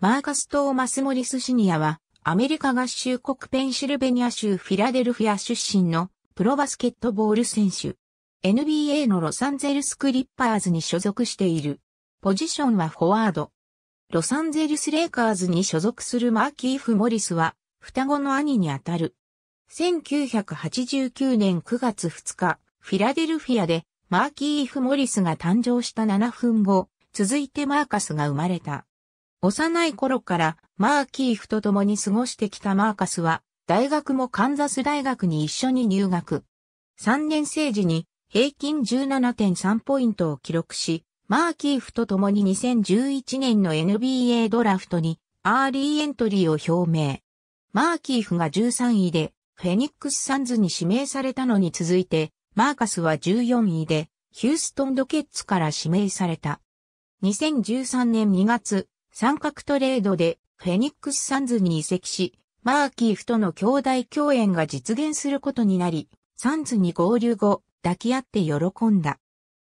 マーカス・トーマス・モリス・シニアは、アメリカ合衆国ペンシルベニア州フィラデルフィア出身のプロバスケットボール選手。NBA のロサンゼルス・クリッパーズに所属している。ポジションはフォワード。ロサンゼルス・レイカーズに所属するマーキーフ・モリスは、双子の兄にあたる。1989年9月2日、フィラデルフィアで、マーキーフ・モリスが誕生した7分後、続いてマーカスが生まれた。幼い頃からマーキーフと共に過ごしてきたマーカスは、大学もカンザス大学に一緒に入学。3年生時に平均17.3ポイントを記録し、マーキーフと共に2011年の NBA ドラフトにアーリーエントリーを表明。マーキーフが13位でフェニックスサンズに指名されたのに続いて、マーカスは14位でヒューストンドケッツから指名された。2013年2月、三角トレードでフェニックスサンズに移籍し、マーキーフとの兄弟共演が実現することになり、サンズに合流後、抱き合って喜んだ。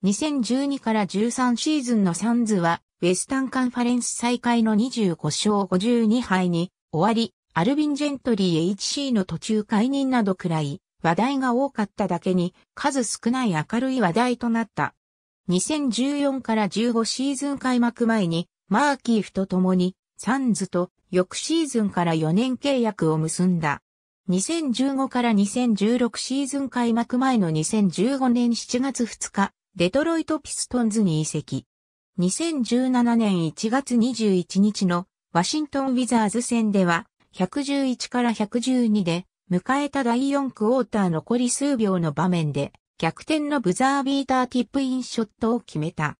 2012から13シーズンのサンズは、ウェスタンカンファレンス再開の25勝52敗に終わり、アルビン・ジェントリー HC の途中解任などくらい話題が多かっただけに数少ない明るい話題となった。2014から15シーズン開幕前にマーキーフと共にサンズと翌シーズンから4年契約を結んだ。2015から2016シーズン開幕前の2015年7月2日、デトロイトピストンズに移籍。2017年1月21日のワシントンウィザーズ戦では111から112で迎えた第4クォーター残り数秒の場面で逆転のブザービーターティップインショットを決めた。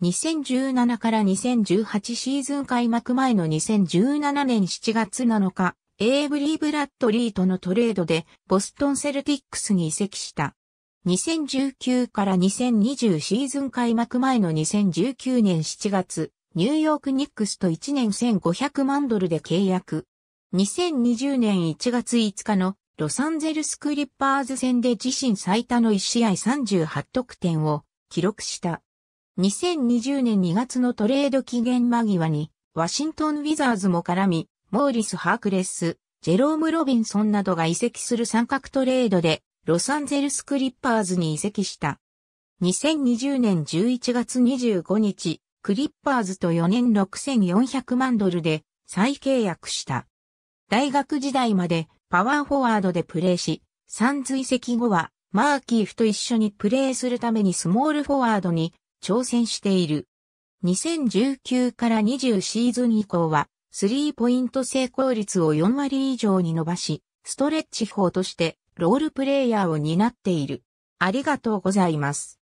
2017から2018シーズン開幕前の2017年7月7日、エイブリー・ブラッドリーとのトレードでボストンセルティックスに移籍した。2019から2020シーズン開幕前の2019年7月、ニューヨークニックスと1年1500万ドルで契約。2020年1月5日のロサンゼルスクリッパーズ戦で自身最多の1試合38得点を記録した。2020年2月のトレード期限間際に、ワシントン・ウィザーズも絡み、モーリス・ハークレス、ジェローム・ロビンソンなどが移籍する三角トレードで、ロサンゼルス・クリッパーズに移籍した。2020年11月25日、クリッパーズと4年6400万ドルで再契約した。大学時代までパワーフォワードでプレーし、サンズ移籍後はマーキーフと一緒にプレーするためにスモールフォワードに挑戦している。2019から20シーズン以降は、スリーポイント成功率を4割以上に伸ばし、ストレッチ法としてロールプレイヤーを担っている。ありがとうございます。